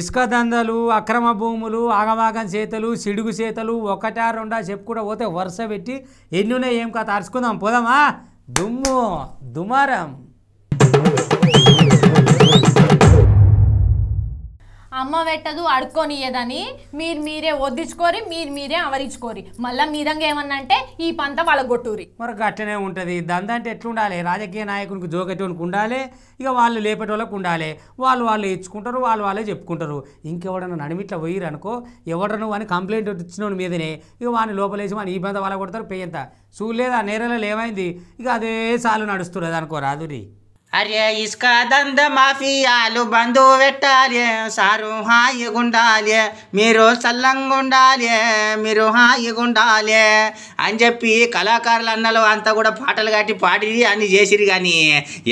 ఇసుక దందలు అక్రమ భూములు ఆగమాగం చేతలు సిడుగు చేతలు ఒకటా రెండా చెప్పుకుంటూ పోతే వరుస పెట్టి ఎన్నునే ఏం కథ అరుచుకుందాం పోదామా దుమ్ము దుమారం అమ్మ పెట్టదు అడుక్కొనియ్యదని మీరు మీరే వద్దించుకోరి మీరు మీరే అవరించుకోరి మళ్ళీ మీదంగా ఏమన్నా అంటే ఈ పంత వాళ్ళ కొట్టూరి మరొక అట్లనే ఉంటుంది దంద అంటే ఎట్లుండాలి రాజకీయ నాయకునికి జోకెట్టోనికి ఉండాలి ఇక వాళ్ళు లేపేటోళ్ళకు ఉండాలి వాళ్ళు వాళ్ళు ఇచ్చుకుంటారు వాళ్ళు వాళ్ళే చెప్పుకుంటారు ఇంకెవడన్నా నడిమిట్లా పోయిరు అనుకో ఎవడను అని కంప్లైంట్ ఇచ్చినోని మీదనే ఇక వాడిని లోపలేసి వాడిని ఈ పంత వాళ్ళ కొడతారు పెయ్యంత చూడలేదు ఆ నేరలో ఏమైంది ఇక అదే సాలు నడుస్తున్నది అనుకో రాదురి అరే ఇసుక దంద మాఫియాలు బంధు పెట్టాలి సారు గుండాలి మీరు ఉండాలి మీరు హాయిగుండాలి అని చెప్పి కళాకారులు అన్నలు అంతా కూడా పాటలు కట్టి పాడి అన్ని చేసిరు కానీ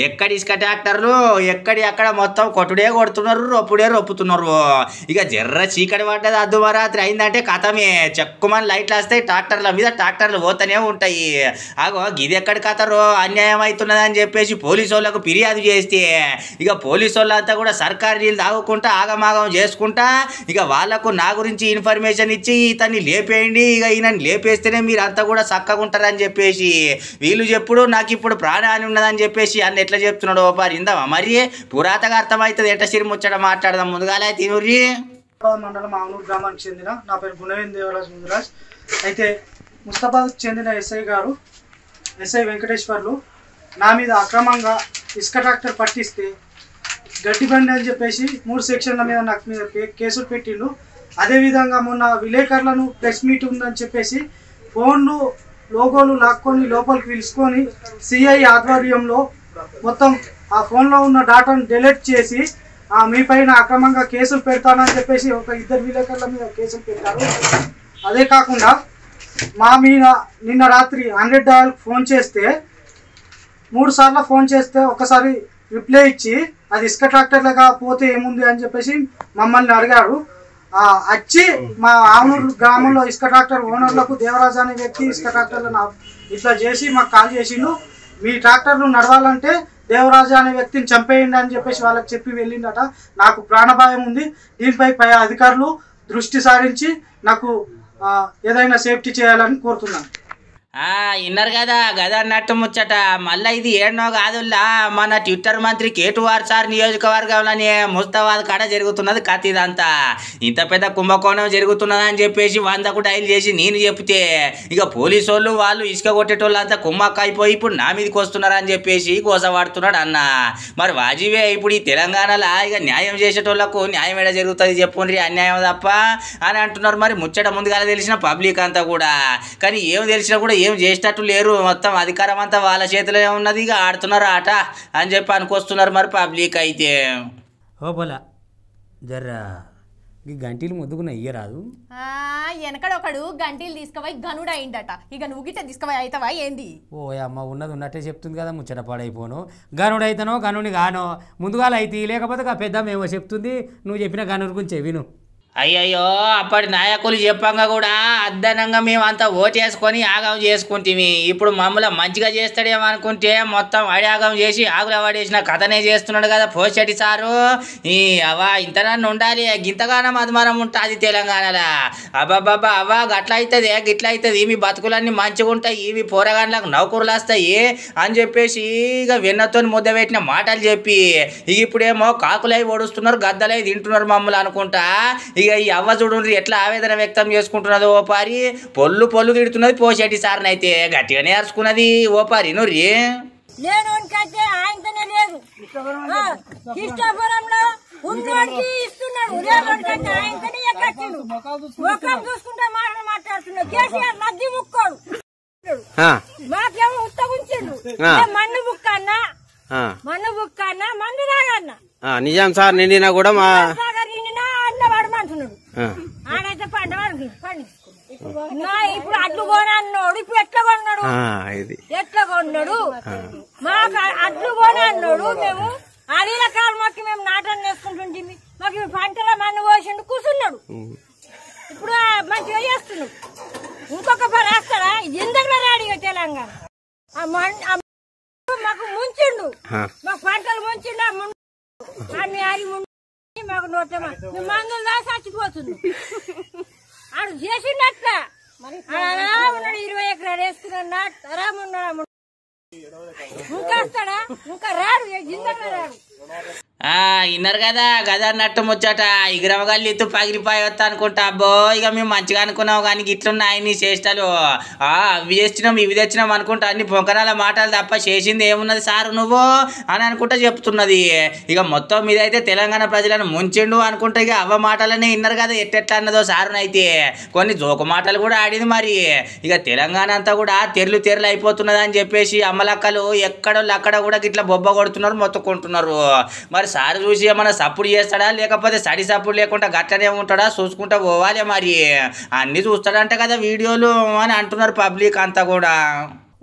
ఎక్కడ ఇసుక ట్రాక్టర్లు ఎక్కడి అక్కడ మొత్తం కొట్టుడే కొడుతున్నారు రొప్పుడే రొప్పుతున్నారు ఇక జర్ర చీకటి పడ్డది అర్ధమరాత్రి అయిందంటే కథమే చెక్కుమని లైట్లు వస్తాయి ట్రాక్టర్ల మీద ట్రాక్టర్లు పోతూనే ఉంటాయి అగో ఇది ఎక్కడ కథరు అన్యాయం అవుతున్నదని చెప్పేసి పోలీసు వాళ్ళకు ఫిర్యాదు చేస్తే ఇక పోలీసు వాళ్ళంతా కూడా సర్కారు నీళ్ళు తాగుకుంటా ఆగమాగం చేసుకుంటా ఇక వాళ్ళకు నా గురించి ఇన్ఫర్మేషన్ ఇచ్చి ఇతన్ని లేపేయండి ఇక ఈయనని లేపేస్తేనే మీరు అంతా కూడా చక్కగా ఉంటారని చెప్పేసి వీళ్ళు చెప్పుడు నాకు ఇప్పుడు ప్రాణాన్ని ఉన్నదని చెప్పేసి అన్న ఎట్లా చెప్తున్నాడు పారి ఇందా మరి పురాతగా అర్థమవుతుంది ఎట్ట ముచ్చట మాట్లాడదాం ముందుగా తినుర్రి మండలం మామూలు గ్రామానికి చెందిన నా పేరు గుణవేన్ దేవరాజ్ ముందురాజ్ అయితే ముస్తాబాద్ చెందిన ఎస్ఐ గారు ఎస్ఐ వెంకటేశ్వర్లు నా మీద అక్రమంగా ఇసుక ట్రాక్టర్ పట్టిస్తే గడ్డి బండి అని చెప్పేసి మూడు సెక్షన్ల మీద నాకు మీద కేసులు పెట్టిండు అదేవిధంగా మొన్న విలేకరులను ప్రెస్ మీట్ ఉందని చెప్పేసి ఫోన్లు లోగోలు లాక్కొని లోపలికి పిలుచుకొని సిఐ ఆధ్వర్యంలో మొత్తం ఆ ఫోన్లో ఉన్న డాటాను డెలెట్ చేసి మీ పైన అక్రమంగా కేసులు పెడతానని చెప్పేసి ఒక ఇద్దరు విలేకరుల మీద కేసులు పెట్టారు అదే కాకుండా మా మీద నిన్న రాత్రి హండ్రెడ్ డాల్ ఫోన్ చేస్తే మూడు సార్లు ఫోన్ చేస్తే ఒకసారి రిప్లై ఇచ్చి అది ఇసుక ట్రాక్టర్లో కాకపోతే ఏముంది అని చెప్పేసి మమ్మల్ని అడిగాడు వచ్చి మా ఆమూరు గ్రామంలో ఇసుక ట్రాక్టర్ ఓనర్లకు దేవరాజు అనే వ్యక్తి ఇసుక ట్రాక్టర్లో ఇట్లా చేసి మాకు కాల్ చేసిండు మీ ట్రాక్టర్ను నడవాలంటే దేవరాజు అనే వ్యక్తిని చంపేయండి అని చెప్పేసి వాళ్ళకి చెప్పి వెళ్ళిండట నాకు ప్రాణభాయం ఉంది దీనిపై పై అధికారులు దృష్టి సారించి నాకు ఏదైనా సేఫ్టీ చేయాలని కోరుతున్నాను విన్నారు కదా గద అన్నట్టు ముచ్చట మళ్ళీ ఇది ఏడనో కాదుల్లా మన ట్విట్టర్ మంత్రి కేటీఆర్ సార్ నియోజకవర్గంలోని ముస్తాబాద్ కాడ జరుగుతున్నది కథ ఇదంతా ఇంత పెద్ద కుంభకోణం జరుగుతున్నదని అని చెప్పేసి వందకు డైల్ చేసి నేను చెప్తే ఇక పోలీసు వాళ్ళు వాళ్ళు ఇసుక కొట్టేటోళ్ళంతా అంతా కుమ్మక్క అయిపోయి ఇప్పుడు నా మీదకి వస్తున్నారు అని చెప్పేసి గోసవాడుతున్నాడు అన్న మరి వాజీవే ఇప్పుడు ఈ తెలంగాణలో ఇక న్యాయం చేసేటోళ్లకు న్యాయం ఏడ జరుగుతుంది చెప్పుండ్రి అన్యాయం తప్ప అని అంటున్నారు మరి ముచ్చట ముందుగా తెలిసిన పబ్లిక్ అంతా కూడా కానీ ఏం తెలిసినా కూడా ఏం చేసినట్టు లేరు మొత్తం అధికారం అంతా వాళ్ళ చేతిలో ఉన్నది ఇక ఆడుతున్నారు ఆట అని చెప్పి అనుకొస్తున్నారు మరి పబ్లిక్ అయితే ఓ బోలా జర్రా ఈ గంటీలు ముద్దుకున్న ఇయ్యరాదు ఒకడు గంటీలు తీసుకుపోయి గనుడు అయిందట ఇక నువ్వు గిట్ట తీసుకుపోయి అవుతావా ఏంది ఓ అమ్మ ఉన్నది ఉన్నట్టే చెప్తుంది కదా ముచ్చట పాడైపోను గనుడు అయితేనో గనుడిని కానో ముందుగాల అయితే లేకపోతే పెద్ద మేము చెప్తుంది నువ్వు చెప్పిన గనుడు గురించి విను అయ్యయ్యో అప్పటి నాయకులు చెప్పంగా కూడా అద్దనంగా మేము అంతా ఓటేసుకొని ఆగం చేసుకుంటేమి ఇప్పుడు మమ్మల్ని మంచిగా చేస్తాడేమో అనుకుంటే మొత్తం ఆగం చేసి ఆగుల అవాడేసిన కథనే చేస్తున్నాడు కదా పోషటి సారు ఈ అవా ఇంతనన్ను ఉండాలి గింతగానం అభిమానం ఉంటుంది తెలంగాణలో అబ్బాబ్బా అవా గట్ల అవుతుంది గిట్ల అవుతుంది ఇవి బతుకులన్నీ మంచిగా ఉంటాయి ఇవి పోరగాండ్లకు నౌకరులు వస్తాయి అని చెప్పేసి ఇక వెన్నతో ముద్ద పెట్టిన మాటలు చెప్పి ఇప్పుడేమో కాకులై ఓడుస్తున్నారు గద్దలై తింటున్నారు మమ్మల్ని అనుకుంటా ఇక ఈ అవ్వ చూడండి ఎట్లా ఆవేదన వ్యక్తం చేసుకుంటున్నది ఓ పారి పొల్లు పొల్లు తిడుతున్నది పోసేటి సార్ని అయితే గట్టిగానే అరుచుకున్నది ఓ పారి నూరి మన్ను బుక్క మన్ను బుక్క మన్ను రాగన్నా నిజాం సార్ నిండినా కూడా మా అంటున్నాడు ఆడైతే పండు పండు ఇప్పుడు అట్లు కొనన్నాడు ఇప్పుడు ఎట్లా కొన్నాడు ఎట్లా కొన్నాడు మాకు అట్లు కొనన్నాడు మేము అడీల కాలు మాకు మేము నాటం వేసుకుంటుంటే మాకు పంటల మన్ను పోసిండు కూర్చున్నాడు ఇప్పుడు మంచిగా చేస్తున్నాడు ఇంకొక పని వేస్తాడా ఎందుకు రాడిగా తెలంగాణ మాకు ముంచిండు మాకు పంటలు ముంచిండు ఆ ముండు ఆమె ఆరి మాకు నోట్లేమా మందులు దాసి చచ్చిపోతుంది ఆడు చేసిండట్ల ఉన్నాడు ఇరవై ఎకరాలు వేసుకున్నాడు నాటు తరాము ఉన్నాడు ఇంకా వస్తాడా ఇంకా రాడు జిందగా రాడు విన్నారు కదా గద అన్నట్టు ముచ్చట ఎగురవగాళ్ళు ఎత్తు వస్తా అనుకుంటా అబ్బో ఇక మేము మంచిగా అనుకున్నాం కానీ ఇట్లున్నాయి నీ చేష్టలు అవి చేసినాం ఇవి తెచ్చినాం అనుకుంటా అన్ని పొంకరాల మాటలు తప్ప చేసింది ఏమున్నది సారు నువ్వు అని అనుకుంటా చెప్తున్నది ఇక మొత్తం మీద అయితే తెలంగాణ ప్రజలను ముంచిండు అనుకుంటా ఇక అవ్వ మాటలనే విన్నారు కదా ఎట్టెట్లా అన్నదో సారునైతే కొన్ని జోకు మాటలు కూడా ఆడింది మరి ఇక తెలంగాణ అంతా కూడా తెరలు తెరలు అయిపోతున్నదని చెప్పేసి అమ్మలక్కలు ఎక్కడో అక్కడ కూడా ఇట్లా బొబ్బ కొడుతున్నారు మొత్తుకుంటున్నారు మరి సార్ చూసి ఏమన్నా సప్పుడు చేస్తాడా లేకపోతే సడి సప్పుడు లేకుండా గట్లనే ఉంటాడా చూసుకుంటా పోవాలి మరి అన్నీ చూస్తాడంట కదా వీడియోలు అని అంటున్నారు పబ్లిక్ అంతా కూడా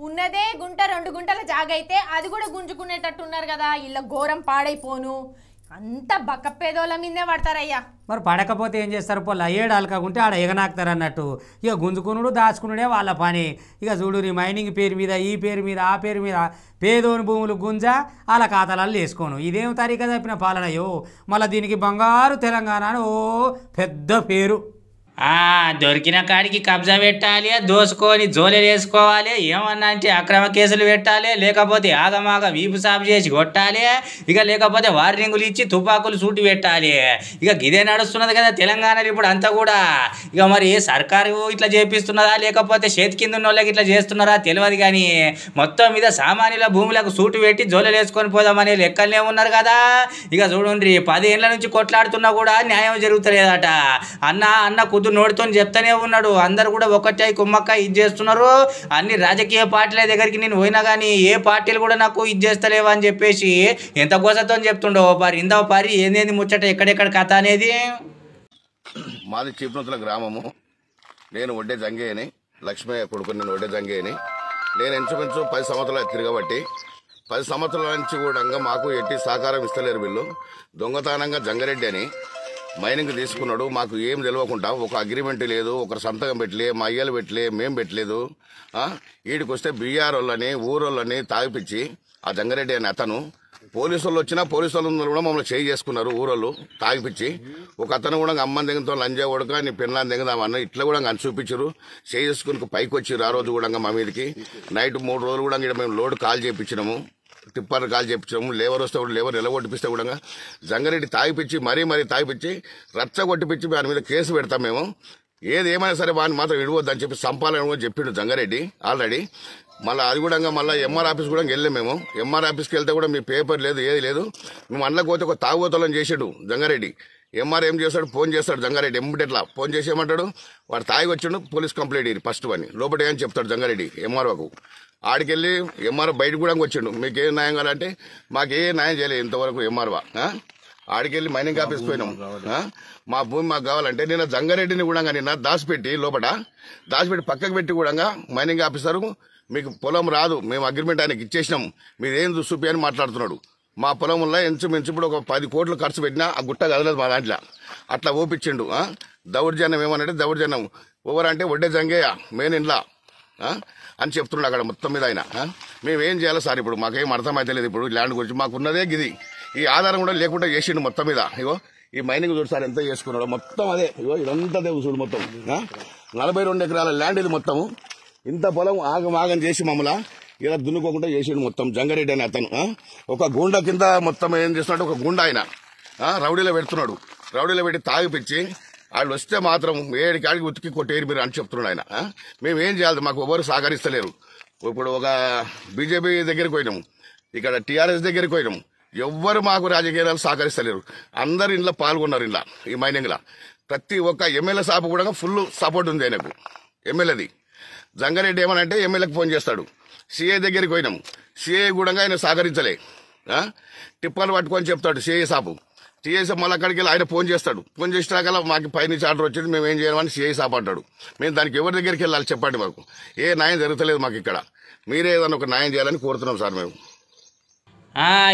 ఉన్నదే గుంట రెండు గుంటల జాగైతే అది కూడా గుంజుకునేటట్టున్నారు కదా ఇలా ఘోరం పాడైపోను అంత బక్కపేదోళ్ళ మీదే పడతారయ్యా మరి పడకపోతే ఏం చేస్తారు పోలా ఏడు అలకాకుంటే ఆడ ఎగనాకుతారు అన్నట్టు ఇక గుంజుకునుడు దాచుకునుడే వాళ్ళ పని ఇక చూడు నీ మైనింగ్ పేరు మీద ఈ పేరు మీద ఆ పేరు మీద పేదోని భూములు గుంజ వాళ్ళ ఖాతాలు వేసుకోను ఇదేం తరీకా చెప్పిన పాలనయో మళ్ళీ దీనికి బంగారు తెలంగాణ ఓ పెద్ద పేరు దొరికిన కాడికి కబ్జా పెట్టాలి దోసుకొని జోలీలు వేసుకోవాలి ఏమన్నా అంటే అక్రమ కేసులు పెట్టాలి లేకపోతే ఆగమాగ వీపు సాపు చేసి కొట్టాలి ఇక లేకపోతే వార్నింగులు ఇచ్చి తుపాకులు సూటి పెట్టాలి ఇక ఇదే నడుస్తున్నది కదా తెలంగాణలో ఇప్పుడు అంతా కూడా ఇక మరి సర్కారు ఇట్లా చేపిస్తున్నదా లేకపోతే చేతి కింద ఉన్న వాళ్ళకి ఇట్లా చేస్తున్నారా తెలియదు కానీ మొత్తం మీద సామాన్యుల భూములకు సూటు పెట్టి జోలీలు వేసుకొని పోదామనే లెక్కలనే ఉన్నారు కదా ఇక చూడండి పదేళ్ళ నుంచి కొట్లాడుతున్నా కూడా న్యాయం జరుగుతలేదట అన్న అన్న కూతురు నోటితో చెప్తానే ఉన్నాడు అందరు కూడా ఒకటాయి కుమ్మక్క ఇది చేస్తున్నారు అన్ని రాజకీయ పార్టీల దగ్గరికి నేను పోయినా కానీ ఏ పార్టీలు కూడా నాకు ఇది చేస్తలేవు అని చెప్పేసి ఎంత గోసతో చెప్తుండో పరి ఇందా పరి ఏంది ముచ్చట ఎక్కడెక్కడ కథ అనేది మాది చీపునతుల గ్రామము నేను వడ్డే జంగేని లక్ష్మయ్య కొడుకు నేను వడ్డే జంగేని నేను ఇంచుమించు పది సంవత్సరాలు తిరగబట్టి పది సంవత్సరాల నుంచి కూడా మాకు ఎట్టి సహకారం ఇస్తలేరు వీళ్ళు దొంగతనంగా జంగరెడ్డి అని మైనింగ్ తీసుకున్నాడు మాకు ఏం తెలియకుండా ఒక అగ్రిమెంట్ లేదు ఒకరు సంతకం పెట్టలే మా అయ్యలు పెట్టలే మేం పెట్టలేదు వీడికి వస్తే బీఆర్ వాళ్ళని ఊరోళ్ళని తాగిపించి ఆ జంగారెడ్డి అనే అతను పోలీసు వాళ్ళు వచ్చినా పోలీసు వాళ్ళందరూ కూడా మమ్మల్ని చేయి చేసుకున్నారు ఊరోళ్ళు తాగిపించి ఒక అతను కూడా అమ్మని దిగితో లంజా కొడక నీ పిల్లని దిగదా అన్న ఇట్లా కూడా అని చూపించారు చేయి చేసుకుని పైకి వచ్చారు ఆ రోజు కూడా మా మీదకి నైట్ మూడు రోజులు కూడా మేము లోడ్ కాల్ చేయించినాము టిప్పర్ కాల్ చేపించడం లేబర్ వస్తే కూడా లేబర్ నిలగొట్టిపిస్తే కూడా జంగారెడ్డి తాగిపించి మరీ మరీ తాగిపించి కొట్టిపించి దాని మీద కేసు పెడతాం మేము ఏది ఏమైనా సరే వాడిని మాత్రం విడవద్దని చెప్పి సంపాలని కూడా చెప్పిండు జంగారెడ్డి ఆల్రెడీ మళ్ళీ అది కూడా మళ్ళీ ఎంఆర్ ఆఫీస్ కూడా వెళ్ళాం మేము ఎంఆర్ ఆఫీస్కి వెళ్తే కూడా మీ పేపర్ లేదు ఏది లేదు మేము అందులోకి పోతే ఒక తాగుబోతలని చేసాడు జంగారెడ్డి ఎంఆర్ ఏం చేశాడు ఫోన్ చేస్తాడు జంగారెడ్డి ఎంబటెట్లా ఫోన్ చేసి ఏమంటాడు వాడు తాగి వచ్చిండు పోలీస్ కంప్లైంట్ ఇది ఫస్ట్ అని లోపల ఏమని చెప్తాడు జంగారెడ్డి ఎంఆర్ఓకు ఆడికెళ్ళి ఎంఆర్ బయటకు కూడా వచ్చిండు మీకు ఏం న్యాయం కావాలంటే మాకు ఏ న్యాయం చేయలేదు ఇంతవరకు ఎంఆర్ఓ ఆడికెళ్ళి మైనింగ్ ఆఫీస్ పోయినాం మా భూమి మాకు కావాలంటే నేను జంగారెడ్డిని కూడా నిన్న దాచిపెట్టి లోపల దాచిపెట్టి పక్కకు పెట్టి కూడా మైనింగ్ ఆఫీసర్ మీకు పొలం రాదు మేము అగ్రిమెంట్ ఆయనకి ఇచ్చేసినాం మీరేం చూసుపి అని మాట్లాడుతున్నాడు మా పొలంలో ఇంచుమించు ఇప్పుడు ఒక పది కోట్లు ఖర్చు పెట్టినా ఆ గుట్ట కదలేదు మా దాంట్లో అట్లా ఓపించిండు దౌర్జన్యం ఏమనంటే దౌర్జన్యం ఎవరంటే వడ్డే జంగయ్య మెయిన్ ఇంట్లో అని చెప్తున్నాడు అక్కడ మొత్తం మీద ఆయన మేమేం చేయాలి సార్ ఇప్పుడు మాకేం అర్థమైతే లేదు ఇప్పుడు ల్యాండ్ గురించి మాకున్నదే గిది ఈ ఆధారం కూడా లేకుండా చేసిండు మొత్తం మీద ఇగో ఈ మైనింగ్ చూడు సార్ ఎంత చేసుకున్నాడు మొత్తం అదే ఇగో ఇదంతా అదే చూడు మొత్తం నలభై రెండు ఎకరాల ల్యాండ్ ఇది మొత్తం ఇంత పొలం ఆగమాగం చేసి మమ్మల్ని ఇలా దున్నుకోకుండా చేసాడు మొత్తం జంగారెడ్డి అని అతను ఒక గుండా కింద మొత్తం ఏం చేస్తున్నాడు ఒక గుండా ఆయన రౌడీలో పెడుతున్నాడు రౌడీలో పెట్టి తాగిపించి వాళ్ళు వస్తే మాత్రం ఏడికి కాడికి ఉతికి కొట్టేరు మీరు అని చెప్తున్నాడు ఆయన మేము ఏం చేయాలి మాకు ఎవరు సహకరిస్తలేరు ఇప్పుడు ఒక బీజేపీ దగ్గరికి పోయినాము ఇక్కడ టీఆర్ఎస్ దగ్గరికి పోయినాము ఎవ్వరు మాకు రాజకీయాలు సహకరిస్తలేరు అందరు ఇంట్లో పాల్గొన్నారు ఇలా ఈ మైనింగ్లో ప్రతి ఒక్క ఎమ్మెల్యే సాపు కూడా ఫుల్ సపోర్ట్ ఉంది ఆయనకు ఎమ్మెల్యేది జంగారెడ్డి ఏమనంటే ఎమ్మెల్యేకి ఫోన్ చేస్తాడు సిఏ దగ్గరికి పోయినాం సిఏ కూడా ఆయన సహకరించలే టిప్పర్లు పట్టుకొని చెప్తాడు సిఏ సాపు సిఏ సాబ్ మళ్ళీ అక్కడికి వెళ్ళి ఆయన ఫోన్ చేస్తాడు ఫోన్ చేసినాక మాకు పైనుంచి ఆర్డర్ వచ్చింది మేము ఏం చేయాలని సిఏ సాప్ అంటాడు మేము దానికి ఎవరి దగ్గరికి వెళ్ళాలి చెప్పండి మాకు ఏ న్యాయం జరుగుతలేదు మాకు ఇక్కడ మీరే ఏదైనా ఒక న్యాయం చేయాలని కోరుతున్నాం సార్ మేము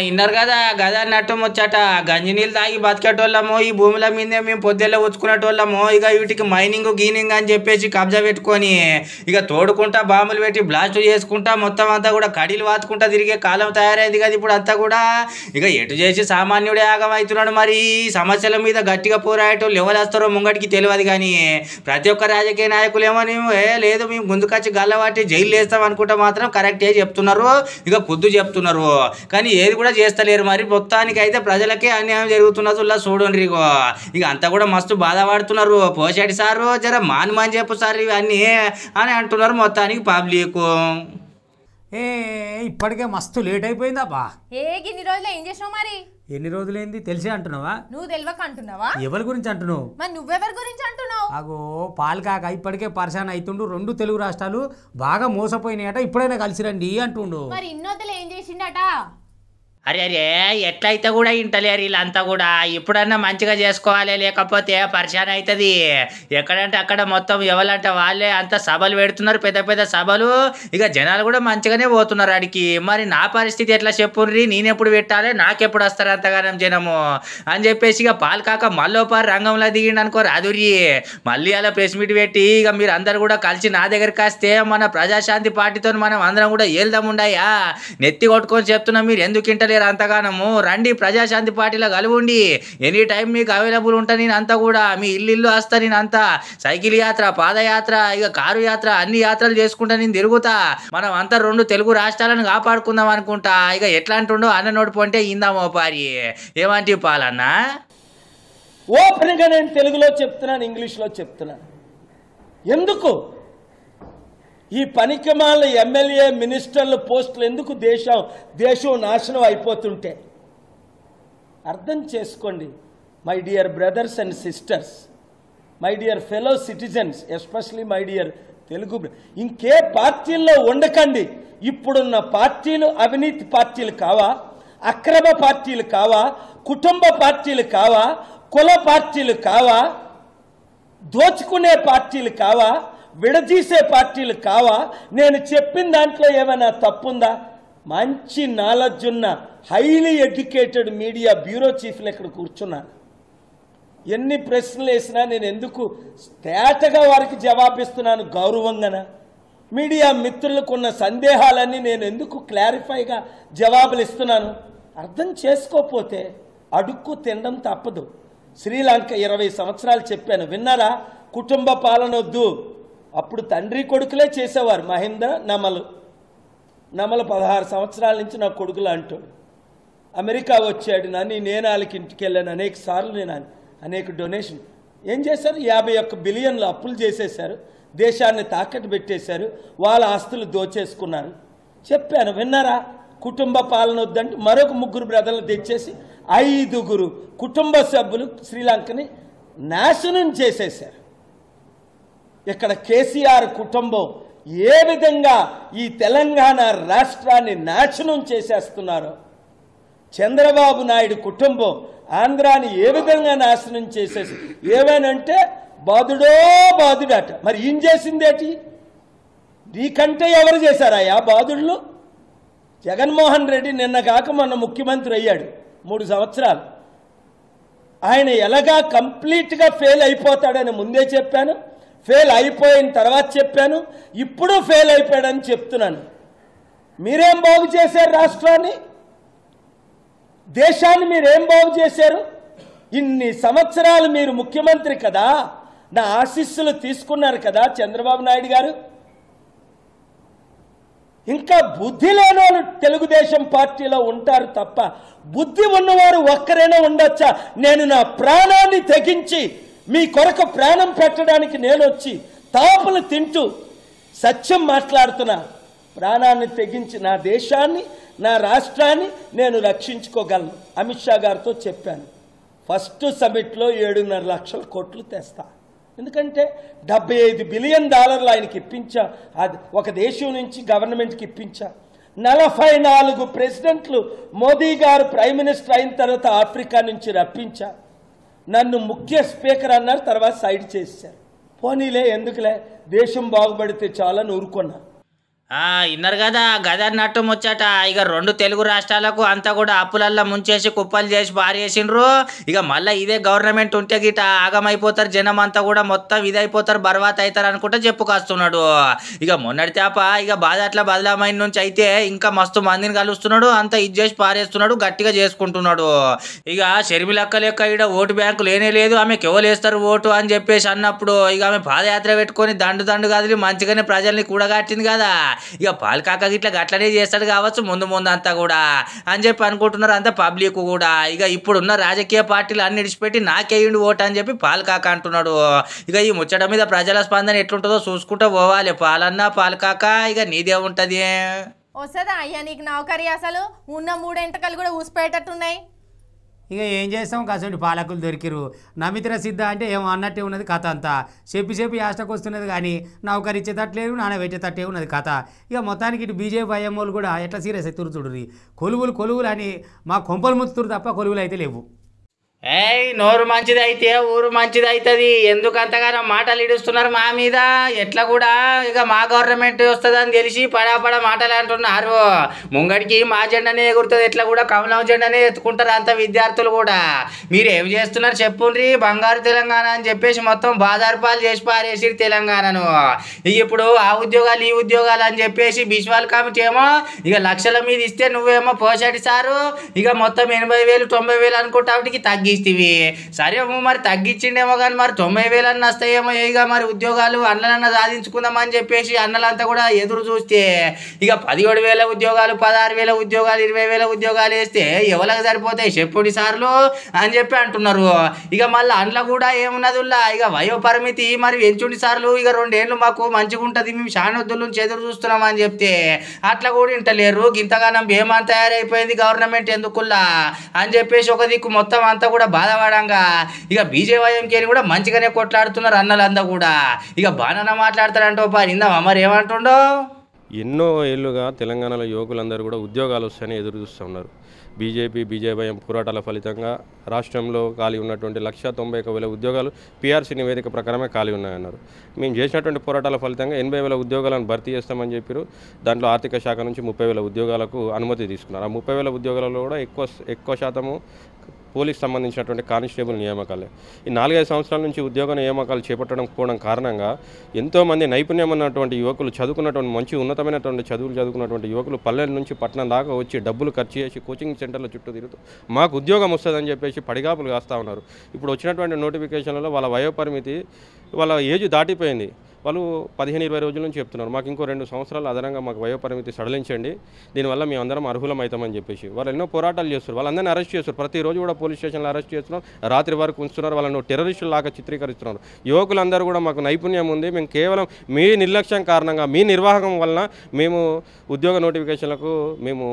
విన్నారు కదా గద అన్నట్టు వచ్చాట గంజి నీళ్ళు తాగి బతికేటోళ్ళము ఈ భూముల మీదే మేము పొద్దుల్లో వచ్చుకునేటోళ్ళము ఇక వీటికి మైనింగ్ గీనింగ్ అని చెప్పేసి కబ్జా పెట్టుకొని ఇక తోడుకుంటా బాంబులు పెట్టి బ్లాస్ట్ చేసుకుంటా మొత్తం అంతా కూడా కడీలు వాతుకుంటా తిరిగే కాలం తయారైంది కదా ఇప్పుడు అంతా కూడా ఇక ఎటు చేసి సామాన్యుడే యాగం అవుతున్నాడు మరి సమస్యల మీద గట్టిగా పోరాయటం ఎవరు వస్తారో ముంగటికి తెలియదు కానీ ప్రతి ఒక్క రాజకీయ నాయకులు ఏమో ఏ లేదు మేము ముందుకొచ్చి గల్లవాటి జైలు వేస్తాం అనుకుంటే మాత్రం కరెక్టే చెప్తున్నారు ఇక పొద్దు చెప్తున్నారు కానీ మరి ఏది కూడా చేస్తలేరు మరి మొత్తానికి అయితే ప్రజలకే అన్యాయం జరుగుతున్నది ఇలా చూడండి ఇక అంతా కూడా మస్తు బాధపడుతున్నారు పోసాడు సారు జర మాని మాని చెప్పు సార్ ఇవన్నీ అని అంటున్నారు మొత్తానికి పబ్లిక్ ఏ ఇప్పటికే మస్తు లేట్ అయిపోయిందా బా మరి ఎన్ని రోజులైంది తెలిసే అంటున్నావా నువ్వు తెలియక అంటున్నావా ఎవరి గురించి అంటున్నావు నువ్వెవరి గురించి అంటున్నావు అగో పాల్కాక ఇప్పటికే పరిశాన్ అవుతుండు రెండు తెలుగు రాష్ట్రాలు బాగా మోసపోయినాయట ఇప్పుడైనా కలిసి రండి అంటుండు మరి ఇన్నోతలు ఏం చేసిండట అరే అరే ఎట్లయితే కూడా ఇంటలేరు వీళ్ళంతా కూడా ఇప్పుడన్నా మంచిగా చేసుకోవాలి లేకపోతే పరిశాన్ అవుతుంది ఎక్కడంటే అక్కడ మొత్తం ఎవరంటే వాళ్ళే అంత సభలు పెడుతున్నారు పెద్ద పెద్ద సభలు ఇక జనాలు కూడా మంచిగానే పోతున్నారు అడికి మరి నా పరిస్థితి ఎట్లా చెప్పుర్రి నేనెప్పుడు పెట్టాలి నాకెప్పుడు వస్తారు అంతగానం జనము అని చెప్పేసి ఇక పాలు కాక రంగంలో దిగిండి అనుకో రాదురి మళ్ళీ అలా ప్రెస్ మీట్ పెట్టి ఇక మీరు అందరు కూడా కలిసి నా దగ్గరికి వస్తే మన ప్రజాశాంతి పార్టీతో మనం అందరం కూడా ఏల్దాముండాయా నెత్తి కొట్టుకొని చెప్తున్నాం మీరు ఎందుకు ఇంటారు ఇస్తలేరు అంతగానము రండి ప్రజాశాంతి పార్టీలో కలువుండి ఎనీ టైం మీకు అవైలబుల్ ఉంటా నేను అంతా కూడా మీ ఇల్లు ఇల్లు వస్తా నేను అంతా సైకిల్ యాత్ర పాదయాత్ర ఇక కారు యాత్ర అన్ని యాత్రలు చేసుకుంటా నేను తిరుగుతా మనం అంతా రెండు తెలుగు రాష్ట్రాలను కాపాడుకుందాం అనుకుంటా ఇక ఎట్లాంటి ఉండో అన్న పంటే ఇందామో పారి ఏమంటి పాలన్న ఓపెన్గా నేను తెలుగులో చెప్తున్నాను ఇంగ్లీష్లో చెప్తున్నాను ఎందుకు ఈ పనికిమాల ఎమ్మెల్యే మినిస్టర్ల పోస్టులు ఎందుకు దేశం దేశం నాశనం అయిపోతుంటే అర్థం చేసుకోండి my dear brothers and sisters my dear fellow citizens especially my dear Telugu ఇంకే పార్టీల్లో ఉండకండి ఇప్పుడున్న పార్టీలు అవినీతి పార్టీలు కావా అక్రమ పార్టీలు కావా కుటుంబ పార్టీలు కావా కుల పార్టీలు కావా దోచుకునే పార్టీలు కావా విడదీసే పార్టీలు కావా నేను చెప్పిన దాంట్లో ఏమైనా తప్పుందా మంచి నాలెడ్జ్ ఉన్న హైలీ ఎడ్యుకేటెడ్ మీడియా బ్యూరో చీఫ్లు ఇక్కడ కూర్చున్నాను ఎన్ని ప్రశ్నలు వేసినా నేను ఎందుకు తేటగా వారికి జవాబిస్తున్నాను గౌరవంగానా మీడియా మిత్రులకు ఉన్న సందేహాలన్నీ నేను ఎందుకు క్లారిఫైగా జవాబులు ఇస్తున్నాను అర్థం చేసుకోపోతే అడుక్కు తినడం తప్పదు శ్రీలంక ఇరవై సంవత్సరాలు చెప్పాను విన్నారా కుటుంబ పాలన వద్దు అప్పుడు తండ్రి కొడుకులే చేసేవారు మహేంద్ర నమలు నమలు పదహారు సంవత్సరాల నుంచి నా కొడుకులు అంటాడు అమెరికా వచ్చాడు నన్ను నేను వాళ్ళకి ఇంటికి వెళ్ళాను అనేక సార్లు నేను అనేక డొనేషన్ ఏం చేశారు యాభై ఒక్క బిలియన్లు అప్పులు చేసేశారు దేశాన్ని తాకట్టు పెట్టేశారు వాళ్ళ ఆస్తులు దోచేసుకున్నారు చెప్పాను విన్నారా కుటుంబ పాలన వద్దంటే మరొక ముగ్గురు బ్రదర్లు తెచ్చేసి ఐదుగురు కుటుంబ సభ్యులు శ్రీలంకని నాశనం చేసేశారు ఇక్కడ కేసీఆర్ కుటుంబం ఏ విధంగా ఈ తెలంగాణ రాష్ట్రాన్ని నాశనం చేసేస్తున్నారో చంద్రబాబు నాయుడు కుటుంబం ఆంధ్రాని ఏ విధంగా నాశనం చేసేసి ఏమేనంటే బాధుడో బాధుడట మరి ఏం చేసిందేటి నీకంటే ఎవరు చేశారాయా బాధుడులు జగన్మోహన్ రెడ్డి నిన్న కాక మొన్న ముఖ్యమంత్రి అయ్యాడు మూడు సంవత్సరాలు ఆయన ఎలాగా కంప్లీట్గా ఫెయిల్ అయిపోతాడని ముందే చెప్పాను ఫెయిల్ అయిపోయిన తర్వాత చెప్పాను ఇప్పుడు ఫెయిల్ అయిపోయాడని చెప్తున్నాను మీరేం బాగు చేశారు రాష్ట్రాన్ని దేశాన్ని మీరేం బాగు చేశారు ఇన్ని సంవత్సరాలు మీరు ముఖ్యమంత్రి కదా నా ఆశీస్సులు తీసుకున్నారు కదా చంద్రబాబు నాయుడు గారు ఇంకా బుద్ధి లేనోళ్ళు తెలుగుదేశం పార్టీలో ఉంటారు తప్ప బుద్ధి ఉన్నవారు ఒక్కరైనా ఉండొచ్చా నేను నా ప్రాణాన్ని తెగించి మీ కొరకు ప్రాణం పెట్టడానికి నేను వచ్చి తాపులు తింటూ సత్యం మాట్లాడుతున్నా ప్రాణాన్ని తెగించి నా దేశాన్ని నా రాష్ట్రాన్ని నేను రక్షించుకోగలను అమిత్ షా గారితో చెప్పాను ఫస్ట్ సమిట్లో ఏడున్నర లక్షల కోట్లు తెస్తా ఎందుకంటే డెబ్బై ఐదు బిలియన్ డాలర్లు ఆయనకి ఇప్పించా అది ఒక దేశం నుంచి గవర్నమెంట్కి ఇప్పించా నలభై నాలుగు ప్రెసిడెంట్లు మోదీ గారు ప్రైమ్ మినిస్టర్ అయిన తర్వాత ఆఫ్రికా నుంచి రప్పించా నన్ను ముఖ్య స్పీకర్ అన్నారు తర్వాత సైడ్ చేశారు పోనీలే ఎందుకులే దేశం బాగుపడితే చాలని ఊరుకున్నా ఇన్నారు కదా గద నట్టు ముచ్చట ఇక రెండు తెలుగు రాష్ట్రాలకు అంతా కూడా అప్పులల్లా ముంచేసి కుప్పలు చేసి పారేసిండ్రు ఇక మళ్ళీ ఇదే గవర్నమెంట్ ఉంటే గిట ఆగమైపోతారు జనం అంతా కూడా మొత్తం ఇదైపోతారు బర్వాత అవుతారు అనుకుంటే చెప్పుకొస్తున్నాడు ఇక మొన్నటి తేప ఇక బాధ అట్లా బదలామైన నుంచి అయితే ఇంకా మస్తు మందిని కలుస్తున్నాడు అంతా ఇది చేసి పారేస్తున్నాడు గట్టిగా చేసుకుంటున్నాడు ఇక షర్మిలక్క లెక్క ఇక ఓటు బ్యాంకు లేనే లేదు ఆమెకి ఎవరు ఓటు అని చెప్పేసి అన్నప్పుడు ఇక ఆమె పాదయాత్ర పెట్టుకొని దండు దండు కదిలి మంచిగానే ప్రజల్ని కూడగట్టింది కదా ఇక కాక గిట్ల గట్లనే చేస్తాడు కావచ్చు ముందు ముందు అంతా కూడా అని చెప్పి అనుకుంటున్నారు అంతా పబ్లిక్ కూడా ఇక ఇప్పుడున్న రాజకీయ పార్టీలు అన్ని విడిచిపెట్టి నాకేయండి ఓటు అని చెప్పి కాక అంటున్నాడు ఇక ఈ ముచ్చట మీద ప్రజల స్పందన ఎట్లుంటుందో చూసుకుంటూ పోవాలి పాలన్నా పాలు కాక ఇక నీదే ఉంటుంది వస్తుందా అయ్యా నీకు నౌకరీ అసలు ఉన్న మూడెంటకలు కూడా ఊసిపోయేటట్టున్నాయి ఇక ఏం చేస్తాం కాసేపు పాలకులు దొరికిరు నమిత్ర సిద్ధ అంటే ఏమో అన్నట్టే ఉన్నది కథ అంతా చెప్పి చెప్పి యాస్టకు వస్తున్నది కానీ నాన్న నానబెట్టేటట్టే ఉన్నది కథ ఇక మొత్తానికి ఇటు బీజేపీ ఐఎంఓలు కూడా ఎట్లా సీరియస్ అయితే తురుచుడు కొలువులు కొలువులు అని మా కొంపలు ముత్తురు తప్ప కొలువులు అయితే లేవు ఏయ్ నోరు మంచిది అయితే ఊరు మంచిది అవుతుంది ఎందుకంతగానో మాటలు ఇడుస్తున్నారు మా మీద ఎట్లా కూడా ఇక మా గవర్నమెంట్ వస్తుందని తెలిసి పడాపడ మాటలు అంటున్నారు ముంగడికి మా జెండానే ఎగురుతుంది ఎట్లా కూడా కమలం జెండానే ఎత్తుకుంటారు అంత విద్యార్థులు కూడా మీరు ఏం చేస్తున్నారు చెప్పుండ్రి బంగారు తెలంగాణ అని చెప్పేసి మొత్తం బాధార్పాలు చేసి పారేసి తెలంగాణను ఇప్పుడు ఆ ఉద్యోగాలు ఈ ఉద్యోగాలు అని చెప్పేసి బిశ్వాల్ కమిటీ ఏమో ఇక లక్షల మీద ఇస్తే నువ్వేమో పోసాడు సారు ఇక మొత్తం ఎనభై వేలు తొంభై వేలు అనుకుంటాటికి తగ్గి తగ్గిస్తేవి సరే మరి తగ్గించిండేమో కానీ మరి తొమ్మిది అన్న వస్తాయేమో ఇక మరి ఉద్యోగాలు అన్నలన్న సాధించుకుందామని చెప్పేసి అన్నలంతా కూడా ఎదురు చూస్తే ఇక పదిహేడు వేల ఉద్యోగాలు పదహారు వేల ఉద్యోగాలు ఇరవై వేల ఉద్యోగాలు వేస్తే ఎవరికి సరిపోతాయి చెప్పుడు సార్లు అని చెప్పి అంటున్నారు ఇక మళ్ళీ అండ్ల కూడా ఏమున్నది ఇక వయో పరిమితి మరి ఎంచుండి సార్లు ఇక రెండేళ్ళు మాకు మంచిగా ఉంటుంది మేము శానొద్దుల నుంచి ఎదురు చూస్తున్నాం అని చెప్తే అట్లా కూడా ఇంటలేరు ఇంతగానం భీమా తయారైపోయింది గవర్నమెంట్ ఎందుకుల్లా అని చెప్పేసి ఒక దిక్కు మొత్తం అంతా కూడా కూడా బాధపడంగా ఇక బీజేవైఎంకే కూడా మంచిగానే కొట్లాడుతున్నారు అన్నలందా కూడా ఇక బాణన మాట్లాడతారంటో పా నిందా మరి ఏమంటుండో ఎన్నో ఏళ్ళుగా తెలంగాణలో యువకులందరూ కూడా ఉద్యోగాలు వస్తాయని ఎదురు చూస్తున్నారు బీజేపీ బీజేపీఎం పోరాటాల ఫలితంగా రాష్ట్రంలో ఖాళీ ఉన్నటువంటి లక్ష తొంభై ఒక వేల ఉద్యోగాలు పీఆర్సీ నివేదిక ప్రకారమే ఖాళీ ఉన్నాయన్నారు మేము చేసినటువంటి పోరాటాల ఫలితంగా ఎనభై వేల ఉద్యోగాలను భర్తీ చేస్తామని చెప్పారు దాంట్లో ఆర్థిక శాఖ నుంచి ముప్పై వేల ఉద్యోగాలకు అనుమతి తీసుకున్నారు ఆ ముప్పై వేల ఉద్యోగాలలో కూడా ఎక్కువ ఎక్కువ శాతము పోలీస్ సంబంధించినటువంటి కానిస్టేబుల్ నియామకాలే ఈ నాలుగైదు సంవత్సరాల నుంచి ఉద్యోగ నియామకాలు చేపట్టడం పోవడం కారణంగా ఎంతోమంది నైపుణ్యం ఉన్నటువంటి యువకులు చదువుకున్నటువంటి మంచి ఉన్నతమైనటువంటి చదువులు చదువుకున్నటువంటి యువకులు పల్లెల నుంచి పట్టణం దాకా వచ్చి డబ్బులు ఖర్చు చేసి కోచింగ్ సెంటర్ల చుట్టూ తిరుగుతూ మాకు ఉద్యోగం వస్తుందని చెప్పేసి పడిగాపులు కాస్తూ ఉన్నారు ఇప్పుడు వచ్చినటువంటి నోటిఫికేషన్లలో వాళ్ళ వయోపరిమితి వాళ్ళ ఏజ్ దాటిపోయింది వాళ్ళు పదిహేను ఇరవై రోజుల నుంచి చెప్తున్నారు మాకు ఇంకో రెండు సంవత్సరాలు అదనంగా మాకు వయోపరిమితి సడలించండి దీనివల్ల అందరం అర్హులం అవుతామని చెప్పేసి వాళ్ళు ఎన్నో పోరాటాలు చేస్తారు వాళ్ళందరినీ అరెస్ట్ చేస్తారు ప్రతిరోజు కూడా పోలీస్ స్టేషన్లో అరెస్ట్ చేస్తున్నారు రాత్రి వరకు ఉంచుతున్నారు వాళ్ళను టెర్రరిస్టులు లాగా చిత్రీకరిస్తున్నారు యువకులందరూ కూడా మాకు నైపుణ్యం ఉంది మేము కేవలం మీ నిర్లక్ష్యం కారణంగా మీ నిర్వాహకం వలన మేము ఉద్యోగ నోటిఫికేషన్లకు మేము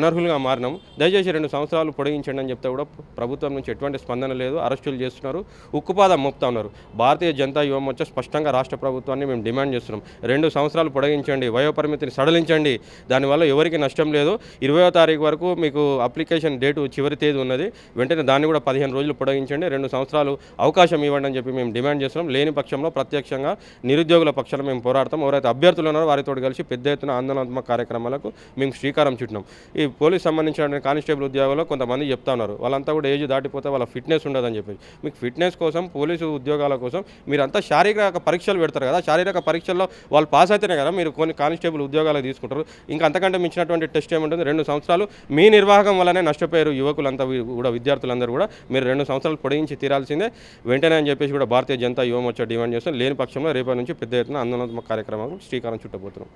అనర్హులుగా మారినాం దయచేసి రెండు సంవత్సరాలు పొడిగించండి అని చెప్తే కూడా ప్రభుత్వం నుంచి ఎటువంటి స్పందన లేదు అరెస్టులు చేస్తున్నారు ఉక్కుపాదం మోపుతా ఉన్నారు భారతీయ జనతా యువ మోర్చా స్పష్టంగా రాష్ట్ర ప్రభుత్వం ఇవ్వాలని మేము డిమాండ్ చేస్తున్నాం రెండు సంవత్సరాలు పొడిగించండి వయోపరిమితిని సడలించండి దానివల్ల ఎవరికి నష్టం లేదు ఇరవయో తారీఖు వరకు మీకు అప్లికేషన్ డేటు చివరి తేదీ ఉన్నది వెంటనే దాన్ని కూడా పదిహేను రోజులు పొడగించండి రెండు సంవత్సరాలు అవకాశం ఇవ్వండి అని చెప్పి మేము డిమాండ్ చేస్తున్నాం లేని పక్షంలో ప్రత్యక్షంగా నిరుద్యోగుల పక్షాన మేము పోరాడతాం ఎవరైతే అభ్యర్థులు ఉన్నారో వారితో కలిసి పెద్ద ఎత్తున ఆందోళనాత్మక కార్యక్రమాలకు మేము శ్రీకారం చుట్టినాం ఈ పోలీస్ సంబంధించిన కానిస్టేబుల్ ఉద్యోగంలో కొంతమంది చెప్తా ఉన్నారు వాళ్ళంతా కూడా ఏజ్ దాటిపోతే వాళ్ళ ఫిట్నెస్ ఉండదని చెప్పి మీకు ఫిట్నెస్ కోసం పోలీసు ఉద్యోగాల కోసం మీరంతా శారీరక పరీక్షలు పెడతారు కదా కూడా శారీరక పరీక్షల్లో వాళ్ళు పాస్ అయితేనే కదా మీరు కొన్ని కానిస్టేబుల్ ఉద్యోగాలు తీసుకుంటారు ఇంకా అంతకంటే మించినటువంటి టెస్ట్ ఏముంటుంది రెండు సంవత్సరాలు మీ నిర్వాహకం వల్లనే నష్టపోయారు యువకులంతా కూడా విద్యార్థులందరూ కూడా మీరు రెండు సంవత్సరాలు పొడిగించి తీరాల్సిందే వెంటనే అని చెప్పేసి కూడా భారతీయ జనతా యువమోర్చా డిమాండ్ చేస్తాం లేని పక్షంలో రేపటి నుంచి పెద్ద ఎత్తున ఆందోళనాత్మక కార్యక్రమాలు శ్రీకారం చుట్టబోతున్నాం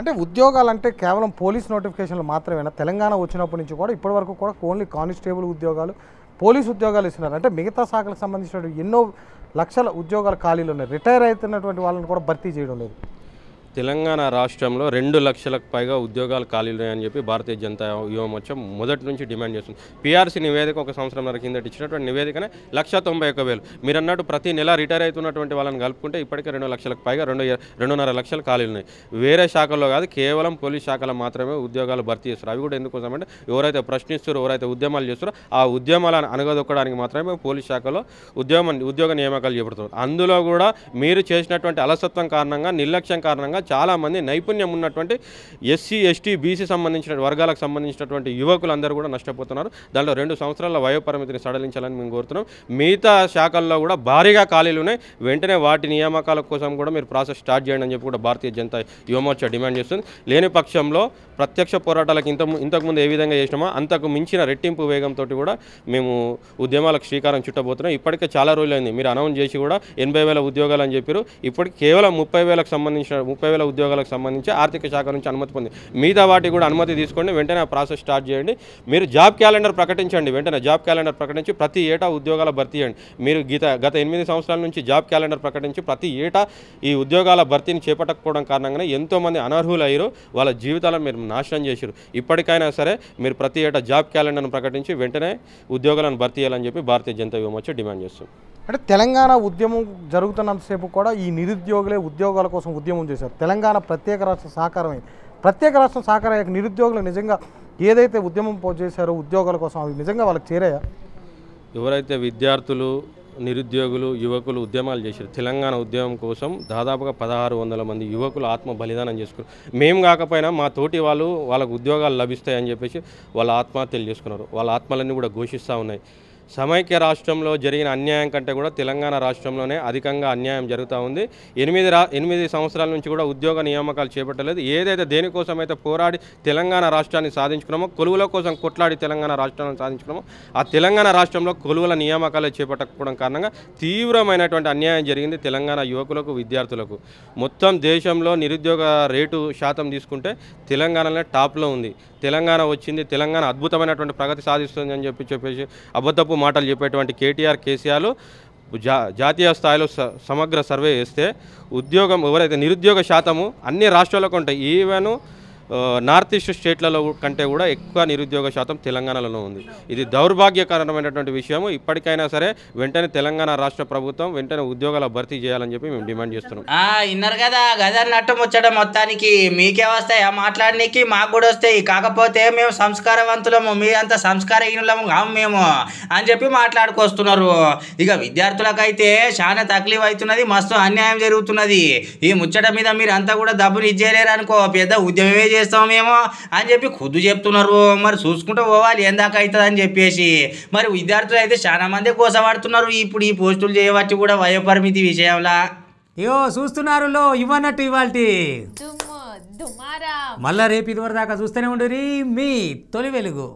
అంటే ఉద్యోగాలు అంటే కేవలం పోలీస్ నోటిఫికేషన్లు మాత్రమేనా తెలంగాణ వచ్చినప్పటి నుంచి కూడా ఇప్పటివరకు కూడా ఓన్లీ కానిస్టేబుల్ ఉద్యోగాలు పోలీస్ ఉద్యోగాలు ఇస్తున్నారు అంటే మిగతా శాఖలకు సంబంధించిన ఎన్నో లక్షల ఉద్యోగాలు ఖాళీలు ఉన్నాయి రిటైర్ అవుతున్నటువంటి వాళ్ళని కూడా భర్తీ చేయడం లేదు తెలంగాణ రాష్ట్రంలో రెండు లక్షలకు పైగా ఉద్యోగాలు ఖాళీలు అని చెప్పి భారతీయ జనతా యువమోర్చా మొదటి నుంచి డిమాండ్ చేస్తుంది పీఆర్సీ నివేదిక ఒక సంవత్సరంన్నర కిందట ఇచ్చినటువంటి నివేదికనే లక్ష తొంభై ఒక వేలు మీరు అన్నట్టు ప్రతి నెల రిటైర్ అవుతున్నటువంటి వాళ్ళని కలుపుకుంటే ఇప్పటికే రెండు లక్షలకు పైగా రెండు రెండున్నర లక్షలు ఖాళీలు ఉన్నాయి వేరే శాఖల్లో కాదు కేవలం పోలీస్ శాఖలో మాత్రమే ఉద్యోగాలు భర్తీ చేస్తారు అవి కూడా ఎందుకోసమంటే ఎవరైతే ప్రశ్నిస్తారో ఎవరైతే ఉద్యమాలు చేస్తారో ఆ ఉద్యమాలను అనగదొక్కడానికి మాత్రమే పోలీస్ శాఖలో ఉద్యోగ ఉద్యోగ నియామకాలు చేపడుతున్నారు అందులో కూడా మీరు చేసినటువంటి అలసత్వం కారణంగా నిర్లక్ష్యం కారణంగా చాలామంది నైపుణ్యం ఉన్నటువంటి ఎస్సీ ఎస్టీ బీసీ సంబంధించిన వర్గాలకు సంబంధించినటువంటి యువకులందరూ కూడా నష్టపోతున్నారు దాంట్లో రెండు సంవత్సరాల వయోపరిమితిని సడలించాలని మేము కోరుతున్నాం మిగతా శాఖల్లో కూడా భారీగా ఖాళీలు ఉన్నాయి వెంటనే వాటి నియామకాల కోసం కూడా మీరు ప్రాసెస్ స్టార్ట్ చేయండి అని చెప్పి కూడా భారతీయ జనతా యువమోర్చా డిమాండ్ చేస్తుంది లేని పక్షంలో ప్రత్యక్ష పోరాటాలకు ఇంత ఇంతకుముందు ఏ విధంగా చేసినామో అంతకు మించిన రెట్టింపు వేగంతో కూడా మేము ఉద్యమాలకు శ్రీకారం చుట్టబోతున్నాం ఇప్పటికే చాలా రోజులైంది మీరు అనౌన్స్ చేసి కూడా ఎనభై వేల ఉద్యోగాలు అని చెప్పారు ఇప్పటికి కేవలం ముప్పై వేలకు సంబంధించిన ముప్పై వేల ఉద్యోగాలకు సంబంధించి ఆర్థిక శాఖ నుంచి అనుమతి పొంది మిగతా వాటికి కూడా అనుమతి తీసుకోండి వెంటనే ప్రాసెస్ స్టార్ట్ చేయండి మీరు జాబ్ క్యాలెండర్ ప్రకటించండి వెంటనే జాబ్ క్యాలెండర్ ప్రకటించి ప్రతి ఏటా ఉద్యోగాల భర్తీ చేయండి మీరు గీత గత ఎనిమిది సంవత్సరాల నుంచి జాబ్ క్యాలెండర్ ప్రకటించి ప్రతి ఏటా ఈ ఉద్యోగాల భర్తీని చేపట్టకపోవడం కారణంగానే ఎంతోమంది అనర్హులు అయ్యారు వాళ్ళ జీవితాలను మీరు నాశనం చేశారు ఇప్పటికైనా సరే మీరు ప్రతి ఏటా జాబ్ క్యాలెండర్ను ప్రకటించి వెంటనే ఉద్యోగాలను భర్తీ చేయాలని చెప్పి భారతీయ జనతా వ్యూహం డిమాండ్ చేస్తుంది అంటే తెలంగాణ ఉద్యమం జరుగుతున్నంతసేపు కూడా ఈ నిరుద్యోగులే ఉద్యోగాల కోసం ఉద్యమం చేశారు తెలంగాణ ప్రత్యేక రాష్ట్ర సహకారమే ప్రత్యేక రాష్ట్రం సహకారం నిరుద్యోగులు నిజంగా ఏదైతే ఉద్యమం చేశారో ఉద్యోగాల కోసం అవి నిజంగా వాళ్ళకి చేరాయా ఎవరైతే విద్యార్థులు నిరుద్యోగులు యువకులు ఉద్యమాలు చేశారు తెలంగాణ ఉద్యమం కోసం దాదాపుగా పదహారు వందల మంది యువకులు ఆత్మ బలిదానం చేసుకున్నారు మేము కాకపోయినా మా తోటి వాళ్ళు వాళ్ళకు ఉద్యోగాలు లభిస్తాయని చెప్పేసి వాళ్ళ ఆత్మహత్యలు చేసుకున్నారు వాళ్ళ ఆత్మలన్నీ కూడా ఘోషిస్తూ ఉన్నాయి సమైక్య రాష్ట్రంలో జరిగిన అన్యాయం కంటే కూడా తెలంగాణ రాష్ట్రంలోనే అధికంగా అన్యాయం జరుగుతూ ఉంది ఎనిమిది రా ఎనిమిది సంవత్సరాల నుంచి కూడా ఉద్యోగ నియామకాలు చేపట్టలేదు ఏదైతే దేనికోసం అయితే పోరాడి తెలంగాణ రాష్ట్రాన్ని సాధించుకున్నామో కొలువుల కోసం కొట్లాడి తెలంగాణ రాష్ట్రాన్ని సాధించుకున్నామో ఆ తెలంగాణ రాష్ట్రంలో కొలువుల నియామకాలు చేపట్టకపోవడం కారణంగా తీవ్రమైనటువంటి అన్యాయం జరిగింది తెలంగాణ యువకులకు విద్యార్థులకు మొత్తం దేశంలో నిరుద్యోగ రేటు శాతం తీసుకుంటే తెలంగాణలో టాప్లో ఉంది తెలంగాణ వచ్చింది తెలంగాణ అద్భుతమైనటువంటి ప్రగతి సాధిస్తుంది అని చెప్పి చెప్పేసి అబద్ధపు మాటలు చెప్పేటువంటి కేటీఆర్ కేసీఆర్ జా జాతీయ స్థాయిలో సమగ్ర సర్వే చేస్తే ఉద్యోగం ఎవరైతే నిరుద్యోగ శాతము అన్ని రాష్ట్రాలకు ఉంటాయి ఈవెన్ నార్త్ ఈస్ట్ స్టేట్లలో కంటే కూడా ఎక్కువ నిరుద్యోగ శాతం తెలంగాణలో ఉంది ఇది దౌర్భాగ్యకరమైనటువంటి విషయము ఇప్పటికైనా సరే వెంటనే తెలంగాణ రాష్ట్ర ప్రభుత్వం వెంటనే ఉద్యోగాల భర్తీ చేయాలని చెప్పి మేము డిమాండ్ చేస్తున్నాం ఇన్నారు కదా గదన్నట్టు ముచ్చడం మొత్తానికి మీకే వస్తాయా మాట్లాడడానికి మాకు కూడా వస్తాయి కాకపోతే మేము సంస్కారవంతులము మీ అంత సంస్కారహీనులము కాము మేము అని చెప్పి మాట్లాడుకొస్తున్నారు ఇక విద్యార్థులకైతే చాలా తక్లీఫ్ అవుతున్నది మస్తు అన్యాయం జరుగుతున్నది ఈ ముచ్చట మీద మీరు అంతా కూడా డబ్బులు ఇచ్చేయలేరు అనుకో పెద్ద ఉద్యమమే చేస్తామేమో అని చెప్పి ఖుద్దు చెప్తున్నారు మరి చూసుకుంటూ పోవాలి ఏందాక అవుతుంది అని చెప్పేసి మరి విద్యార్థులు అయితే మంది కోసపడుతున్నారు ఇప్పుడు ఈ పోస్టులు చేయవచ్చు కూడా వయోపరిమితి విషయంలో అయ్యో చూస్తున్నారు లో ఇవ్వనట్టు ఇవాళ మళ్ళా రేపు ఇదివరదాకా చూస్తూనే ఉండరు మీ తొలి వెలుగు